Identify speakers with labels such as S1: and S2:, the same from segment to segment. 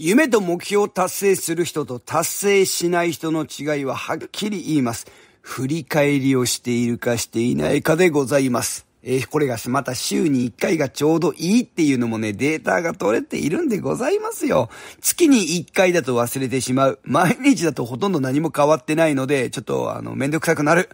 S1: 夢と目標を達成する人と達成しない人の違いははっきり言います。振り返りをしているかしていないかでございます。えー、これがまた週に1回がちょうどいいっていうのもね、データが取れているんでございますよ。月に1回だと忘れてしまう。毎日だとほとんど何も変わってないので、ちょっとあの、めんどくさくなる。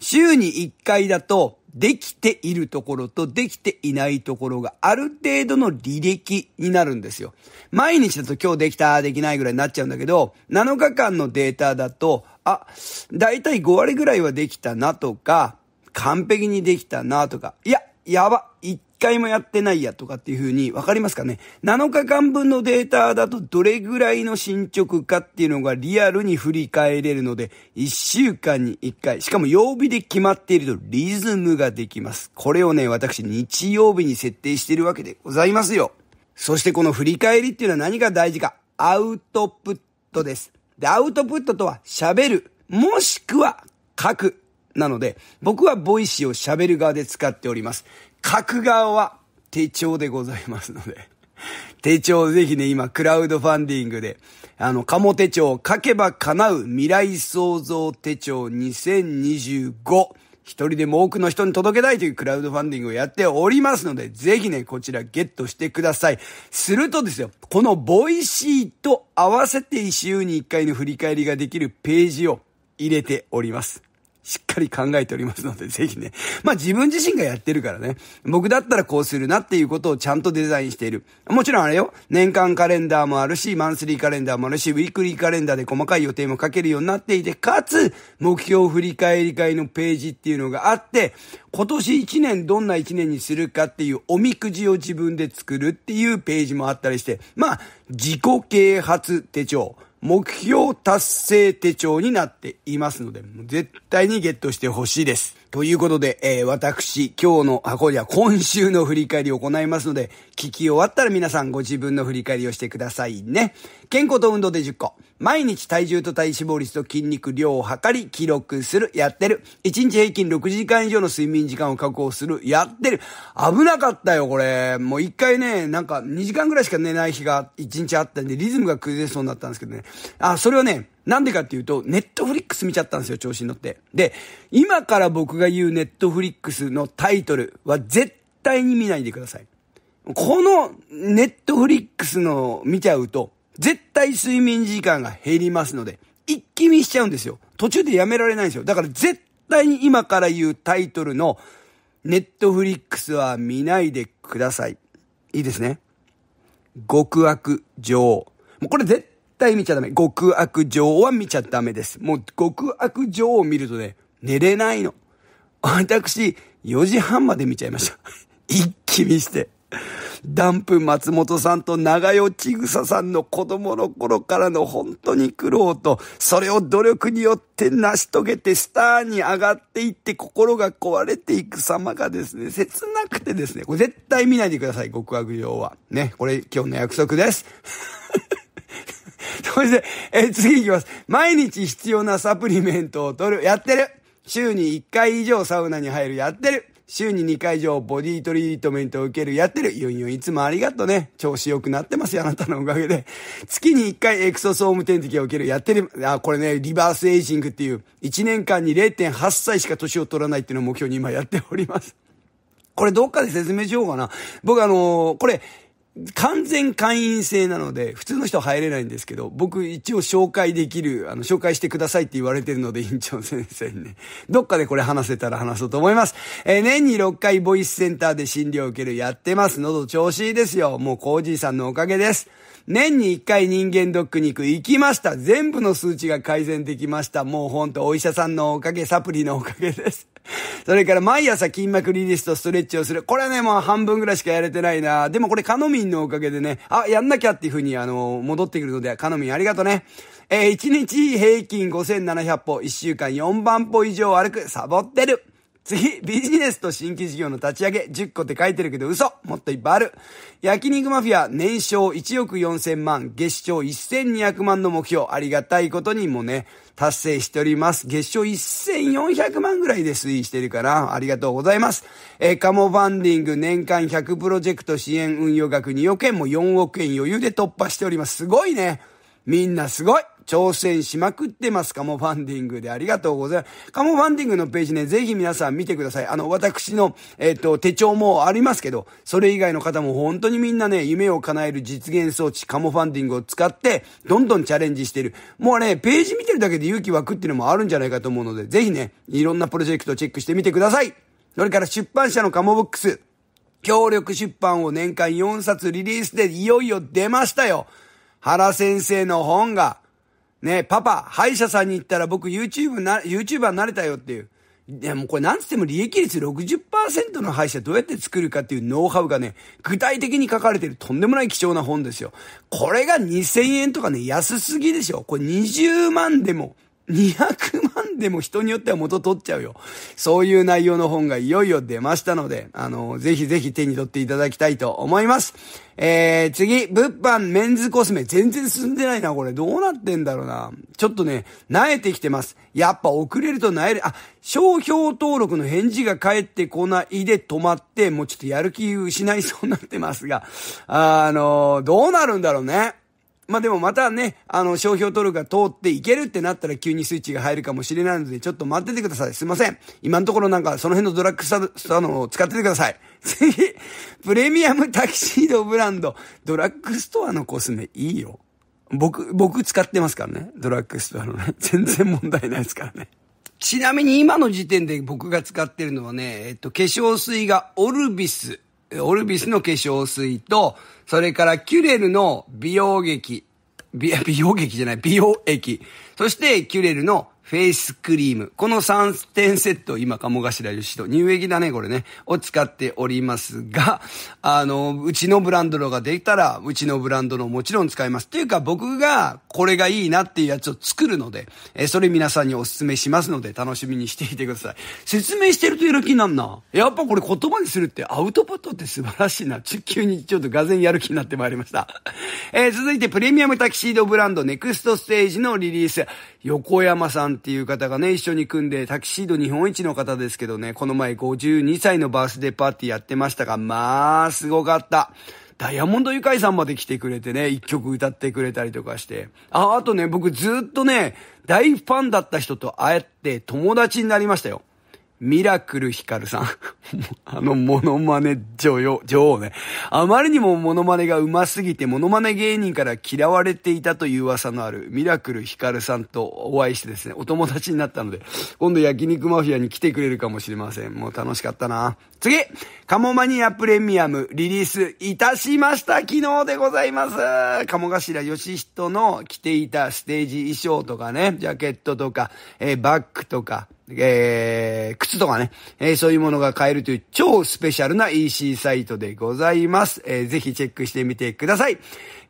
S1: 週に1回だと、できているところとできていないところがある程度の履歴になるんですよ。毎日だと今日できた、できないぐらいになっちゃうんだけど、7日間のデータだと、あ、だいたい5割ぐらいはできたなとか、完璧にできたなとか、いや、やば、回もやってないやとかっていう風に、わかりますかね ?7 日間分のデータだとどれぐらいの進捗かっていうのがリアルに振り返れるので、1週間に1回、しかも曜日で決まっているとリズムができます。これをね、私日曜日に設定しているわけでございますよ。そしてこの振り返りっていうのは何が大事かアウトプットです。で、アウトプットとは喋る、もしくは書くなので、僕はボイシーを喋る側で使っております。書く側は手帳でございますので。手帳ぜひね、今、クラウドファンディングで、あの、カモ手帳、書けば叶う未来創造手帳2025。一人でも多くの人に届けたいというクラウドファンディングをやっておりますので、ぜひね、こちらゲットしてください。するとですよ、このボイシーと合わせて週に1回の振り返りができるページを入れております。しっかり考えておりますので、ぜひね。まあ自分自身がやってるからね。僕だったらこうするなっていうことをちゃんとデザインしている。もちろんあれよ。年間カレンダーもあるし、マンスリーカレンダーもあるし、ウィークリーカレンダーで細かい予定も書けるようになっていて、かつ、目標振り返り会のページっていうのがあって、今年1年どんな1年にするかっていうおみくじを自分で作るっていうページもあったりして、まあ、自己啓発手帳。目標達成手帳になっていますので、絶対にゲットしてほしいです。ということで、えー、私、今日の箱では今週の振り返りを行いますので、聞き終わったら皆さんご自分の振り返りをしてくださいね。健康と運動で10個。毎日体重と体脂肪率と筋肉量を測り、記録する、やってる。1日平均6時間以上の睡眠時間を確保する、やってる。危なかったよ、これ。もう一回ね、なんか2時間ぐらいしか寝ない日が1日あったんで、リズムが崩れそうになったんですけどね。あ、それはね、なんでかっていうと、ネットフリックス見ちゃったんですよ、調子に乗って。で、今から僕が言うネットフリックスのタイトルは絶対に見ないでください。このネットフリックスの見ちゃうと、絶対睡眠時間が減りますので、一気見しちゃうんですよ。途中でやめられないんですよ。だから絶対に今から言うタイトルのネットフリックスは見ないでください。いいですね。極悪女王。もうこれ絶対見ちゃダメ。極悪女王は見ちゃダメです。もう極悪女王を見るとね、寝れないの。私、4時半まで見ちゃいました。一気見して。ダンプ松本さんと長代千草さんの子供の頃からの本当に苦労と、それを努力によって成し遂げてスターに上がっていって心が壊れていく様がですね、切なくてですね、これ絶対見ないでください、極悪女王は。ね、これ今日の約束です。そして、え、次いきます。毎日必要なサプリメントを取る。やってる。週に1回以上サウナに入る。やってる。週に2回以上ボディトリートメントを受ける。やってる。ユンユンいつもありがとうね。調子良くなってますよ。あなたのおかげで。月に1回エクソソーム点滴を受ける。やってる。あ、これね、リバースエイジングっていう、1年間に0.8歳しか年を取らないっていうのを目標に今やっております。これどっかで説明しようかな。僕あのー、これ、完全会員制なので、普通の人入れないんですけど、僕一応紹介できる、あの、紹介してくださいって言われてるので、院長先生にね。どっかでこれ話せたら話そうと思います。えー、年に6回ボイスセンターで診療を受けるやってます。喉調子いいですよ。もうコージーさんのおかげです。年に1回人間ドックに行く行きました。全部の数値が改善できました。もうほんとお医者さんのおかげ、サプリのおかげです。それから毎朝筋膜リリースとストレッチをする。これはね、もう半分ぐらいしかやれてないな。でもこれカノミンのおかげでね、あ、やんなきゃっていう風にあの、戻ってくるので、カノミンありがとね。えー、1日平均5700歩、1週間4万歩以上歩く、サボってる。次、ビジネスと新規事業の立ち上げ、10個って書いてるけど嘘もっといっぱいある。焼肉マフィア、年商1億4000万、月賞1200万の目標、ありがたいことにもね、達成しております。月賞1400万ぐらいで推移してるから、ありがとうございます。えー、カモファンディング年間100プロジェクト支援運用額2億円も4億円余裕で突破しております。すごいね。みんなすごい。挑戦しまくってます。カモファンディングでありがとうございます。カモファンディングのページね、ぜひ皆さん見てください。あの、私の、えっ、ー、と、手帳もありますけど、それ以外の方も本当にみんなね、夢を叶える実現装置、カモファンディングを使って、どんどんチャレンジしてる。もうね、ページ見てるだけで勇気湧くっていうのもあるんじゃないかと思うので、ぜひね、いろんなプロジェクトチェックしてみてください。それから出版社のカモブックス。協力出版を年間4冊リリースでいよいよ出ましたよ。原先生の本がね、パパ、歯医者さんに行ったら僕 YouTube な、YouTuber になれたよっていう。いや、もうこれなんつっても利益率60%の歯医者どうやって作るかっていうノウハウがね、具体的に書かれてるとんでもない貴重な本ですよ。これが2000円とかね、安すぎでしょ。これ20万でも200万でも人によっては元取っちゃうよ。そういう内容の本がいよいよ出ましたので、あの、ぜひぜひ手に取っていただきたいと思います。えー、次、物販、メンズコスメ。全然進んでないな、これ。どうなってんだろうな。ちょっとね、苗えてきてます。やっぱ遅れると苗れる。あ、商標登録の返事が返ってこないで止まって、もうちょっとやる気失いそうになってますが、あの、どうなるんだろうね。まあでもまたね、あの、商標登録が通っていけるってなったら急にスイッチが入るかもしれないので、ちょっと待っててください。すいません。今のところなんかその辺のドラッグストアのを使っててください。次、プレミアムタキシードブランド。ドラッグストアのコスメいいよ。僕、僕使ってますからね。ドラッグストアのね。全然問題ないですからね。ちなみに今の時点で僕が使ってるのはね、えっと、化粧水がオルビス。オルビスの化粧水と、それからキュレルの美容液、美容液じゃない、美容液。そして、キュレルのフェイスクリーム。この3点セット、今、鴨頭義人、乳液だね、これね、を使っておりますが、あの、うちのブランドのができたら、うちのブランドのもちろん使います。というか、僕がこれがいいなっていうやつを作るので、えそれ皆さんにお勧めしますので、楽しみにしていてください。説明してるとやる気になんな。やっぱこれ言葉にするってアウトプットって素晴らしいな。中球にちょっとがぜやる気になってまいりました。えー、続いてプレミアムタキシードブランドネクストステージのリリース。横山さんっていう方がね、一緒に組んで、タキシード日本一の方ですけどね、この前52歳のバースデーパーティーやってましたが、まあ、すごかった。ダイヤモンドユカイさんまで来てくれてね、一曲歌ってくれたりとかして。あ、あとね、僕ずっとね、大ファンだった人と会って友達になりましたよ。ミラクルヒカルさん。あのモノマネ女王、女王ね。あまりにもモノマネが上手すぎてモノマネ芸人から嫌われていたという噂のあるミラクルヒカルさんとお会いしてですね、お友達になったので、今度焼肉マフィアに来てくれるかもしれません。もう楽しかったな。次カモマニアプレミアムリリースいたしました昨日でございます鴨頭ヒ人の着ていたステージ衣装とかね、ジャケットとか、えー、バッグとか、えー、靴とかね、えー、そういうものが買えるという超スペシャルな EC サイトでございます。えー、ぜひチェックしてみてください。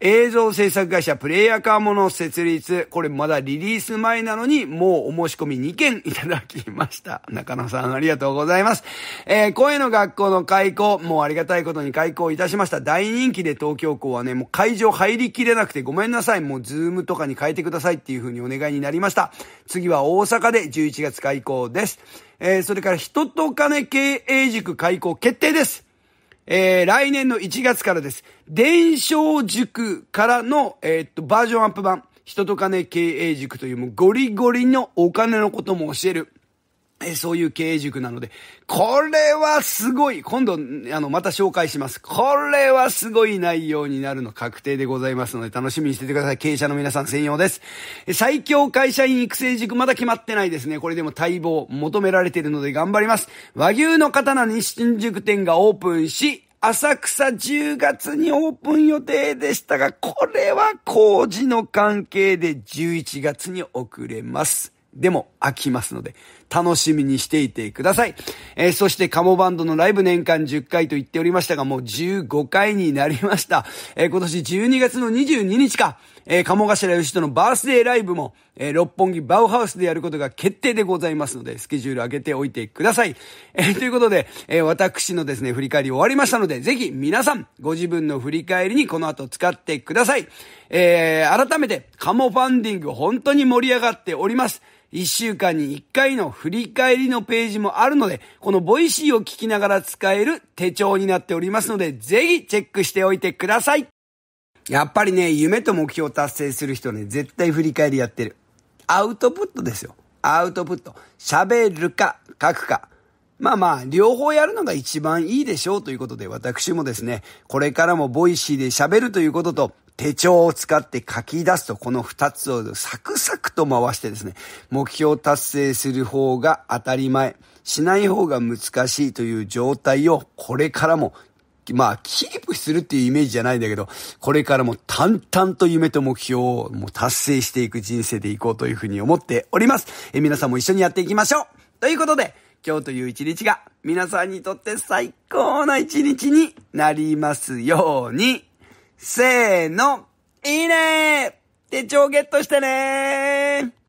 S1: 映像制作会社プレイヤーカーモの設立、これまだリリース前なのに、もうお申し込み2件いただきました。中野さんありがとうございます。えー、声の学校の開校、もうありがたいことに開校いたしました。大人気で東京校はね、もう会場入りきれなくてごめんなさい。もうズームとかに変えてくださいっていう風にお願いになりました。次は大阪で11月開校講です。えー、それから人と金経営塾開講決定です。えー、来年の1月からです。伝承塾からの、えー、っと、バージョンアップ版。人と金経営塾というもうゴリゴリのお金のことも教える。えそういう経営塾なので、これはすごい今度、あの、また紹介します。これはすごい内容になるの確定でございますので、楽しみにしててください。経営者の皆さん専用です。最強会社員育成塾、まだ決まってないですね。これでも待望、求められているので頑張ります。和牛の刀に新宿店がオープンし、浅草10月にオープン予定でしたが、これは工事の関係で11月に遅れます。でも、開きますので、楽しみにしていてください。えー、そして、カモバンドのライブ年間10回と言っておりましたが、もう15回になりました。えー、今年12月の22日か、えー、鴨頭義人のバースデーライブも、えー、六本木バウハウスでやることが決定でございますので、スケジュール上げておいてください。えー、ということで、えー、私のですね、振り返り終わりましたので、ぜひ皆さん、ご自分の振り返りにこの後使ってください。えー、改めて、カモファンディング本当に盛り上がっております。一週間に1回の振り返りのページもあるので、このボイシーを聞きながら使える手帳になっておりますので、ぜひチェックしておいてください。やっぱりね、夢と目標を達成する人ね、絶対振り返りやってる。アウトプットですよ。アウトプット。喋るか、書くか。まあまあ、両方やるのが一番いいでしょうということで、私もですね、これからもボイシーで喋るということと、手帳を使って書き出すと、この2つをサクサクと回してですね、目標達成する方が当たり前、しない方が難しいという状態をこれからもまあ、キープするっていうイメージじゃないんだけど、これからも淡々と夢と目標をもう達成していく人生でいこうというふうに思っております。え皆さんも一緒にやっていきましょうということで、今日という一日が皆さんにとって最高な一日になりますように。せーの、いいねー手帳ゲットしてねー